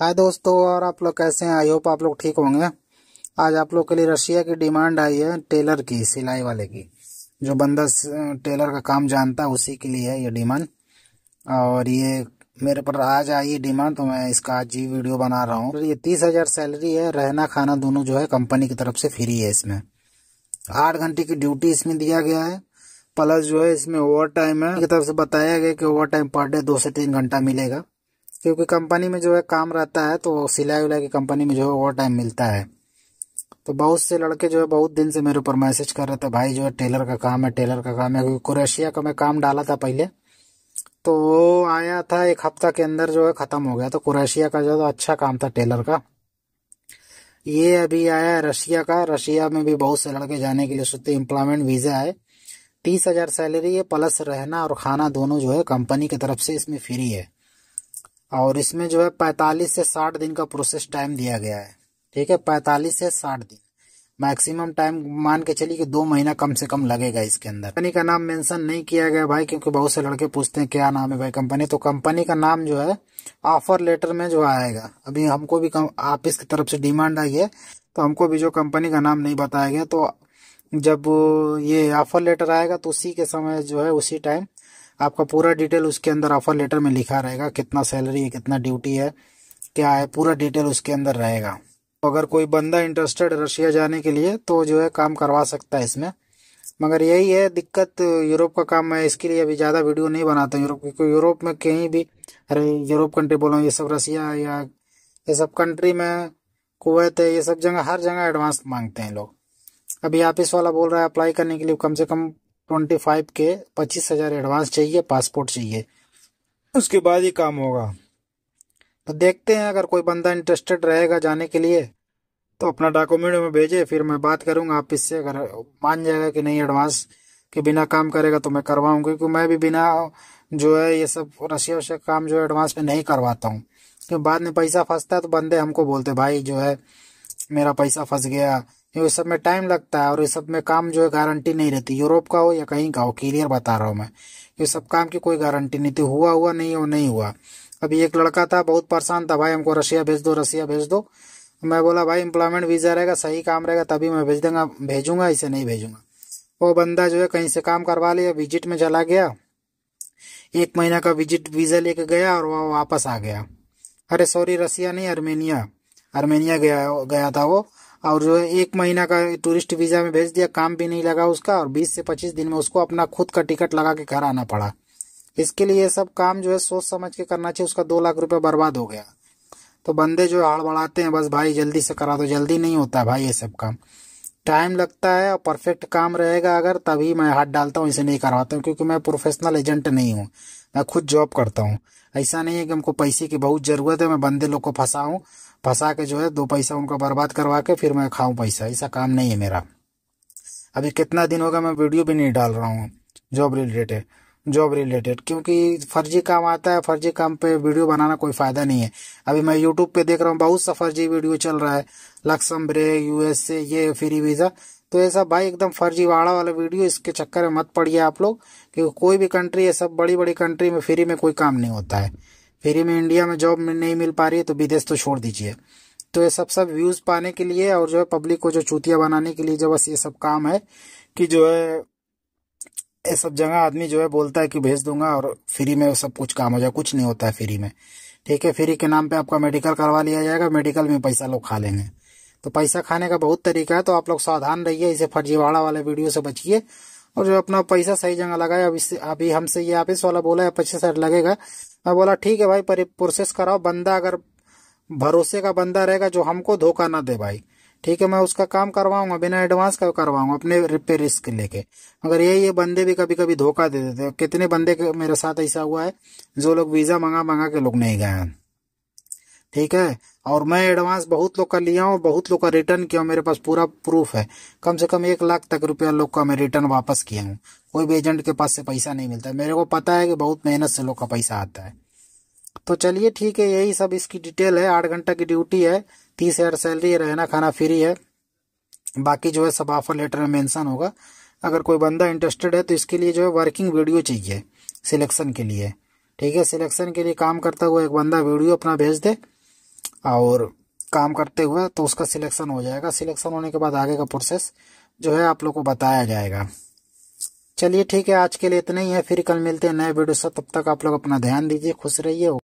हाय दोस्तों और आप लोग कैसे हैं आई होप आप लोग ठीक होंगे आज आप लोग के लिए रशिया की डिमांड आई है टेलर की सिलाई वाले की जो बंदा टेलर का काम जानता है उसी के लिए है ये डिमांड और ये मेरे पर आज आई है डिमांड तो मैं इसका आज ही वीडियो बना रहा हूँ ये तीस हज़ार सैलरी है रहना खाना दोनों जो है कंपनी की तरफ से फ्री है इसमें आठ घंटे की ड्यूटी इसमें दिया गया है प्लस जो है इसमें ओवर टाइम है की तरफ से बताया गया कि ओवर टाइम पर डे दो से तीन घंटा मिलेगा क्योंकि कंपनी में जो है काम रहता है तो सिलाई उलाई की कंपनी में जो है ओवर टाइम मिलता है तो बहुत से लड़के जो है बहुत दिन से मेरे ऊपर मैसेज कर रहे थे भाई जो है टेलर का काम है टेलर का काम है क्योंकि क्रोशिया का मैं काम डाला था पहले तो वो आया था एक हफ्ता के अंदर जो है ख़त्म हो गया तो क्रोशिया का जो है अच्छा काम था टेलर का ये अभी आया है रशिया का रशिया में भी बहुत से लड़के जाने के लिए सोचते एम्प्लॉयमेंट वीज़ा है तीस हज़ार सैलरी है प्लस रहना और खाना दोनों जो है कंपनी की तरफ से इसमें फ्री है और इसमें जो है पैंतालीस से साठ दिन का प्रोसेस टाइम दिया गया है ठीक है पैंतालीस से साठ दिन मैक्सिमम टाइम मान के चलिए कि दो महीना कम से कम लगेगा इसके अंदर कंपनी का नाम मेंशन नहीं किया गया भाई क्योंकि बहुत से लड़के पूछते हैं क्या नाम है भाई कंपनी तो कंपनी का नाम जो है ऑफर लेटर में जो आएगा अभी हमको भी ऑफिस की तरफ से डिमांड आई है तो हमको भी जो कंपनी का नाम नहीं बताया गया तो जब ये ऑफर लेटर आएगा तो उसी के समय जो है उसी टाइम आपका पूरा डिटेल उसके अंदर ऑफर लेटर में लिखा रहेगा कितना सैलरी है कितना ड्यूटी है क्या है पूरा डिटेल उसके अंदर रहेगा तो अगर कोई बंदा इंटरेस्टेड रशिया जाने के लिए तो जो है काम करवा सकता है इसमें मगर यही है दिक्कत यूरोप का काम मैं इसके लिए अभी ज़्यादा वीडियो नहीं बनाता यूरोप क्योंकि यूरोप में कहीं भी अरे यूरोप कंट्री बोलो ये सब रशिया या ये सब कंट्री में कुवैत है ये सब जगह हर जगह एडवांस मांगते हैं लोग अभी आप इस वाला बोल रहा है अप्लाई करने के लिए कम से कम ट्वेंटी फाइव के पच्चीस हज़ार एडवांस चाहिए पासपोर्ट चाहिए उसके बाद ही काम होगा तो देखते हैं अगर कोई बंदा इंटरेस्टेड रहेगा जाने के लिए तो अपना डॉक्यूमेंट में भेजे फिर मैं बात करूंगा आप इससे अगर मान जाएगा कि नहीं एडवांस के बिना काम करेगा तो मैं करवाऊंगा क्योंकि मैं भी बिना जो है ये सब रशिया वशिया काम जो है एडवांस में नहीं करवाता हूँ क्योंकि बाद में पैसा फंसता है तो बंदे हमको बोलते भाई जो है मेरा पैसा फंस गया ये सब में टाइम लगता है और ये सब में काम जो है गारंटी नहीं रहती यूरोप का हो या कहीं का हो क्लियर बता रहा हूँ मैं ये सब काम की कोई गारंटी नहीं थी हुआ हुआ नहीं हो नहीं हुआ अभी एक लड़का था बहुत परेशान था भाई हमको रसिया भेज दो रसिया भेज दो मैं बोला भाई एम्प्लॉयमेंट वीज़ा रहेगा सही काम रहेगा तभी मैं भेज देंगे भेजूंगा इसे नहीं भेजूंगा वो बंदा जो है कहीं से काम करवा लिया विजिट में चला गया एक महीना का विजिट वीज़ा लेके गया और वह वापस आ गया अरे सॉरी रसिया नहीं आर्मेनिया अर्मेनिया गया गया था वो और जो एक महीना का टूरिस्ट वीज़ा में भेज दिया काम भी नहीं लगा उसका और बीस से पच्चीस दिन में उसको अपना खुद का टिकट लगा के घर आना पड़ा इसके लिए ये सब काम जो है सोच समझ के करना चाहिए उसका दो लाख रुपये बर्बाद हो गया तो बंदे जो हड़बड़ाते हैं बस भाई जल्दी से करा दो जल्दी नहीं होता भाई ये सब काम टाइम लगता है और परफेक्ट काम रहेगा अगर तभी मैं हाथ डालता हूँ इसे नहीं करवाता हूँ क्योंकि मैं प्रोफेशनल एजेंट नहीं हूँ मैं खुद जॉब करता हूँ ऐसा नहीं है कि हमको पैसे की बहुत ज़रूरत है मैं बंदे लोग को फंसाऊँ फंसा के जो है दो पैसा उनका बर्बाद करवा के फिर मैं खाऊँ पैसा ऐसा काम नहीं है मेरा अभी कितना दिन होगा मैं वीडियो भी नहीं डाल रहा हूँ जॉब रिलेटेड जॉब रिलेटेड क्योंकि फर्जी काम आता है फर्जी काम पे वीडियो बनाना कोई फ़ायदा नहीं है अभी मैं यूट्यूब पे देख रहा हूँ बहुत सा फर्जी वीडियो चल रहा है लक्समबर्ग यूएसए ये फ्री वीज़ा तो ये सब भाई एकदम फर्जीवाड़ा वाला वीडियो इसके चक्कर में मत पड़िए आप लोग क्योंकि कोई भी कंट्री है सब बड़ी बड़ी कंट्री में फ्री में कोई काम नहीं होता है फ्री में इंडिया में जॉब नहीं मिल पा रही है तो विदेश तो छोड़ दीजिए तो ये सब सब व्यूज पाने के लिए और जो है पब्लिक को जो चूतिया बनाने के लिए जो बस ये सब काम है कि जो है ये सब जगह आदमी जो है बोलता है कि भेज दूंगा और फ्री में सब कुछ काम हो जाए कुछ नहीं होता है फ्री में ठीक है फ्री के नाम पे आपका मेडिकल करवा लिया जाएगा मेडिकल में पैसा लोग खा लेंगे तो पैसा खाने का बहुत तरीका है तो आप लोग सावधान रहिए इसे फर्जीवाड़ा वाले वीडियो से बचिए और जो अपना पैसा सही जगह लगाए अब इससे अभी हमसे ये ऑफिस वाला बोला है पच्चीस हजार लगेगा मैं बोला ठीक है भाई प्रोसेस कराओ बंदा अगर भरोसे का बंदा रहेगा जो हमको धोखा ना दे भाई ठीक है मैं उसका काम करवाऊंगा बिना एडवांस का करवाऊंगा अपने रिपेयर रिस्क लेके मगर ये ये बंदे भी कभी कभी धोखा दे देते कितने बंदे के मेरे साथ ऐसा हुआ है जो लोग वीज़ा मंगा मंगा के लोग नहीं गए ठीक है और मैं एडवांस बहुत लोग का लिया हूँ बहुत लोग का रिटर्न किया हूँ मेरे पास पूरा प्रूफ है कम से कम एक लाख तक रुपया लोग का मैं रिटर्न वापस किया हूँ कोई भी एजेंट के पास से पैसा नहीं मिलता मेरे को पता है कि बहुत मेहनत से लोग का पैसा आता है तो चलिए ठीक है यही सब इसकी डिटेल है आठ घंटा की ड्यूटी है तीस हजार सैलरी है रहना खाना फ्री है बाकी जो है सब ऑफर लेटर में मेंशन होगा अगर कोई बंदा इंटरेस्टेड है तो इसके लिए जो है वर्किंग वीडियो चाहिए सिलेक्शन के लिए ठीक है सिलेक्शन के लिए काम करता हुआ एक बंदा वीडियो अपना भेज दे और काम करते हुए तो उसका सिलेक्शन हो जाएगा सिलेक्शन होने के बाद आगे का प्रोसेस जो है आप लोग को बताया जाएगा चलिए ठीक है आज के लिए इतना ही है फिर कल मिलते हैं नए वीडियो से तब तक आप लोग अपना ध्यान दीजिए खुश रहिए